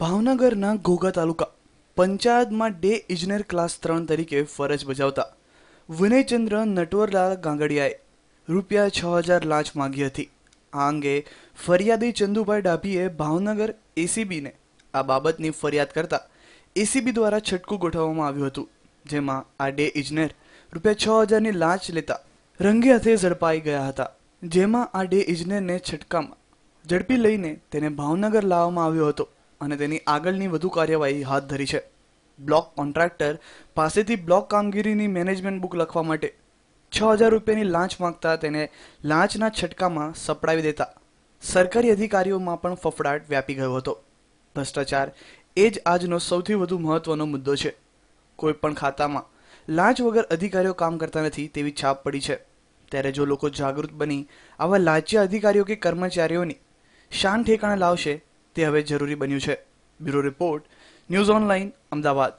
ભાવનગરના ઘોઘા તાલુકા પંચાયતમાં ડે ઇજનેર ક્લાસ ત્રણ તરીકે ફરજ બજાવતા વિનયચંદ્ર નટવરલાલ ગાંગડિયાએ રૂપિયા છ હજાર લાંચ માંગી હતી આ અંગે ફરિયાદી ચંદુભાઈ ડાભીએ ભાવનગર એસીબીને આ બાબતની ફરિયાદ કરતા એસીબી દ્વારા છટકું ગોઠવવામાં આવ્યું હતું જેમાં આ ડે ઇજનેર રૂપિયા છ હજારની લાંચ લેતા રંગે હાથે ઝડપાઈ ગયા હતા જેમાં આ ડે ઇજનેરને છટકામાં ઝડપી લઈને તેને ભાવનગર લાવવામાં આવ્યો હતો અને તેની આગળની વધુ કાર્યવાહી હાથ ધરી છે બ્લોક કોન્ટ્રાક્ટર પાસેથી બ્લોક કામગીરીની મેનેજમેન્ટ બુક લખવા માટે છ હજાર રૂપિયાની લાંચ માંગતા તેને લાંચના છટકામાં સપડાવી દેતા સરકારી અધિકારીઓમાં પણ ફફડાટ વ્યાપી ગયો હતો ભ્રષ્ટાચાર એ જ આજનો સૌથી વધુ મહત્વનો મુદ્દો છે કોઈપણ ખાતામાં લાંચ વગર અધિકારીઓ કામ કરતા નથી તેવી છાપ પડી છે ત્યારે જો લોકો જાગૃત બની આવા લાંચિયા અધિકારીઓ કે કર્મચારીઓની શાન ઠેકાણે લાવશે તે હવે જરૂરી બન્યું છે bureau report news online Ahmedabad